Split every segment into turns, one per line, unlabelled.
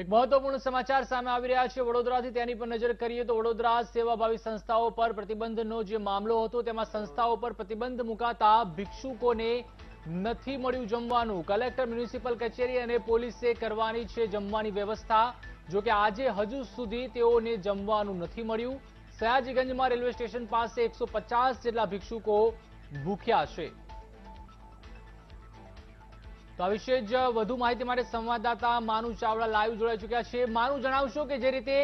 એક મહત્વપૂર્ણ સમાચાર સામે આવી રહ્યા છે વડોદરાથી તેની પર નજર કરીએ તો વડોદરા સેવાભાવી સંસ્થાઓ પર પ્રતિબંધનો જે મામલો હતો તેમાં સંસ્થાઓ પર પ્રતિબંધ મુકાતા ભિક્ષુકોને નથી મળ્યું જમવાનું કલેક્ટર મ્યુનિસિપલ કચેરી અને પોલીસે કરવાની છે જમવાની વ્યવસ્થા જો કે આજે હજુ સુધી તેઓને જમવાનું નથી મળ્યું સયાજીગંજમાં રેલવે સ્ટેશન પાસે એકસો જેટલા ભિક્ષુકો ભૂખ્યા છે તો આ વિશે જ વધુ માહિતી માટે સંવાદદાતા માનુ ચાવડા લાઈવ જોડાઈ ચૂક્યા છે માનુ જણાવશો કે જે રીતે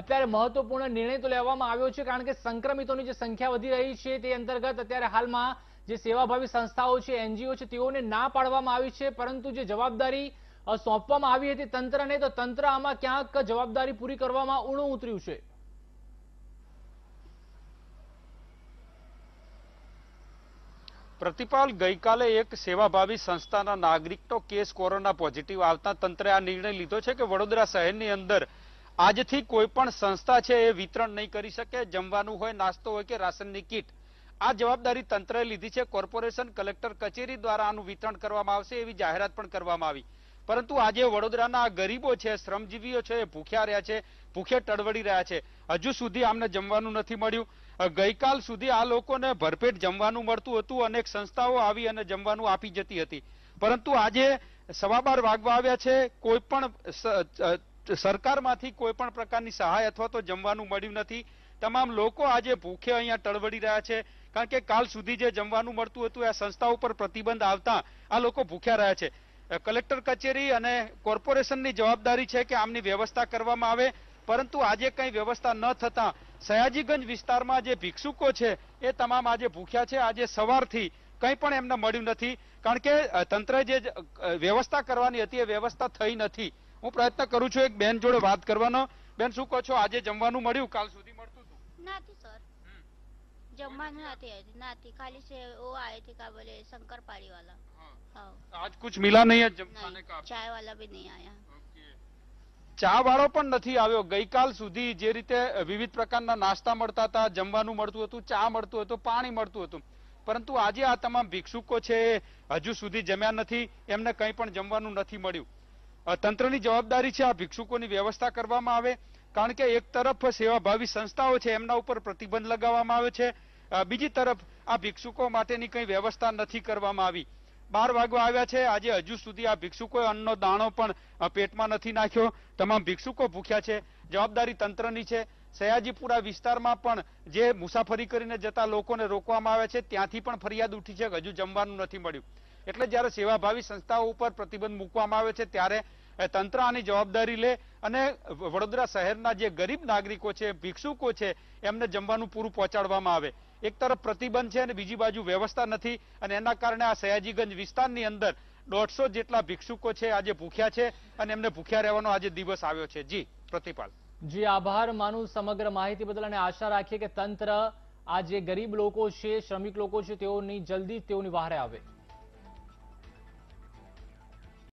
અત્યારે મહત્વપૂર્ણ નિર્ણય તો લેવામાં આવ્યો છે કારણ કે સંક્રમિતોની જે સંખ્યા વધી રહી છે તે અંતર્ગત અત્યારે હાલમાં જે સેવાભાવી સંસ્થાઓ છે એનજીઓ છે તેઓને ના પાડવામાં આવી છે પરંતુ જે જવાબદારી સોંપવામાં આવી હતી તંત્રને તો તંત્ર આમાં ક્યાંક જવાબદારી પૂરી કરવામાં ઊણું ઉતર્યું છે
પ્રતિપાલ ગઈકાલે એક સેવાભાવી સંસ્થાના નાગરિકનો કેસ કોરોના પોઝિટિવ આવતા તંત્રે આ નિર્ણય લીધો છે કે વડોદરા શહેરની અંદર આજથી કોઈ પણ સંસ્થા છે એ વિતરણ નહીં કરી શકે જમવાનું હોય નાસ્તો હોય કે રાશનની કીટ આ જવાબદારી તંત્રએ લીધી છે કોર્પોરેશન કલેક્ટર કચેરી દ્વારા આનું વિતરણ કરવામાં આવશે એવી જાહેરાત પણ કરવામાં આવી પરંતુ આજે વડોદરાના આ ગરીબો છે શ્રમજીવીઓ છે એ ભૂખ્યા રહ્યા છે ભૂખે ટળવડી રહ્યા છે હજુ સુધી આમને જમવાનું નથી મળ્યું ગઈકાલ સુધી આ લોકોને ભરપેટ જમવાનું મળતું હતું અનેક સંસ્થાઓ આવી અને જમવાનું આપી જતી હતી પરંતુ આજે સવા બાર વાગવા આવ્યા છે કોઈ પણ સરકારમાંથી કોઈ પણ પ્રકારની સહાય અથવા તો જમવાનું મળ્યું નથી તમામ લોકો આજે ભૂખે અહીંયા ટળવડી રહ્યા છે કારણ કે કાલ સુધી જે જમવાનું મળતું હતું આ સંસ્થાઓ પર પ્રતિબંધ આવતા આ લોકો ભૂખ્યા રહ્યા છે કલેક્ટર કચેરી અને કોર્પોરેશનની જવાબદારી છે કે આમની વ્યવસ્થા કરવામાં આવે પરંતુ આજે કંઈ વ્યવસ્થા ન થતા સયાજીગંજ વિસ્તારમાં જે ભિક્ષુકો છે એ તમામ આજે ભૂખ્યા છે આજે સવારથી કંઈ પણ એમને મળ્યું નથી કારણ કે તંત્રએ જે વ્યવસ્થા કરવાની હતી એ વ્યવસ્થા થઈ નથી હું પ્રયત્ન કરું છું એક બેન જોડે વાત કરવાનો બેન શું કહો છો આજે જમવાનું મળ્યું કાલ સુધી મળતું હતું નથી સર જમવાનું નથી નથી ખાલી છે ઓ આયે થે કા બોલે શંકરપાળી વાલા આજ કુછ મિલા નહીં જમવાને કા ચાય વાલા ભી નહીં આયા ચા વાળો પણ નથી આવ્યો ગઈકાલ સુધી જે રીતે વિવિધ પ્રકારના નાસ્તા મળતા હતા જમવાનું મળતું હતું ચા મળતું હતું પાણી મળતું હતું પરંતુ આજે આ તમામ ભિક્ષુકો છે હજુ સુધી જમ્યા નથી એમને કંઈ પણ જમવાનું નથી મળ્યું તંત્રની જવાબદારી છે આ ભિક્ષુકોની વ્યવસ્થા કરવામાં આવે કારણ કે એક તરફ સેવાભાવી સંસ્થાઓ છે એમના ઉપર પ્રતિબંધ લગાવવામાં આવ્યો છે બીજી તરફ આ ભિક્ષુકો માટેની કંઈ વ્યવસ્થા નથી કરવામાં આવી બાર વાગવા આવ્યા છે આજે હજુ સુધી આ ભિક્ષુકોએ અન્નનો દાણો પણ પેટમાં નથી નાખ્યો તમામ ભિક્ષુકો ભૂખ્યા છે જવાબદારી તંત્રની છે સયાજીપુરા વિસ્તારમાં પણ જે મુસાફરી કરીને જતા લોકોને રોકવામાં આવે છે ત્યાંથી પણ ફરિયાદ ઉઠી છે હજુ જમવાનું નથી મળ્યું એટલે જ્યારે સેવાભાવી સંસ્થાઓ ઉપર પ્રતિબંધ મૂકવામાં આવે છે ત્યારે તંત્ર આની જવાબદારી લે અને વડોદરા શહેરના જે ગરીબ નાગરિકો છે ભિક્ષુકો છે એમને જમવાનું પૂરું પહોંચાડવામાં આવે એક તરફ પ્રતિબંધ છે અને બીજી બાજુ વ્યવસ્થા નથી અને એના કારણે આ સયાજીગંજ વિસ્તારની અંદર દોઢસો જેટલા ભિક્ષુકો છે આજે ભૂખ્યા છે અને એમને ભૂખ્યા રહેવાનો આજે દિવસ આવ્યો છે જી પ્રતિપાલ
જી આભાર માનું સમગ્ર માહિતી બદલ અને આશા રાખીએ કે તંત્ર આ જે ગરીબ લોકો છે શ્રમિક લોકો છે તેઓની જલ્દી તેઓની વહારે આવે